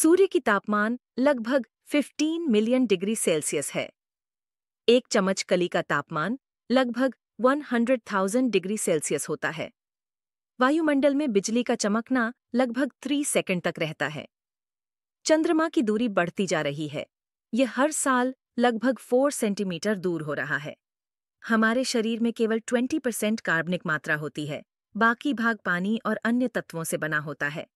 सूर्य की तापमान लगभग 15 मिलियन डिग्री सेल्सियस है एक चम्मच कली का तापमान लगभग 100,000 डिग्री सेल्सियस होता है वायुमंडल में बिजली का चमकना लगभग थ्री सेकंड तक रहता है चंद्रमा की दूरी बढ़ती जा रही है यह हर साल लगभग फोर सेंटीमीटर दूर हो रहा है हमारे शरीर में केवल 20 परसेंट कार्बनिक मात्रा होती है बाकी भाग पानी और अन्य तत्वों से बना होता है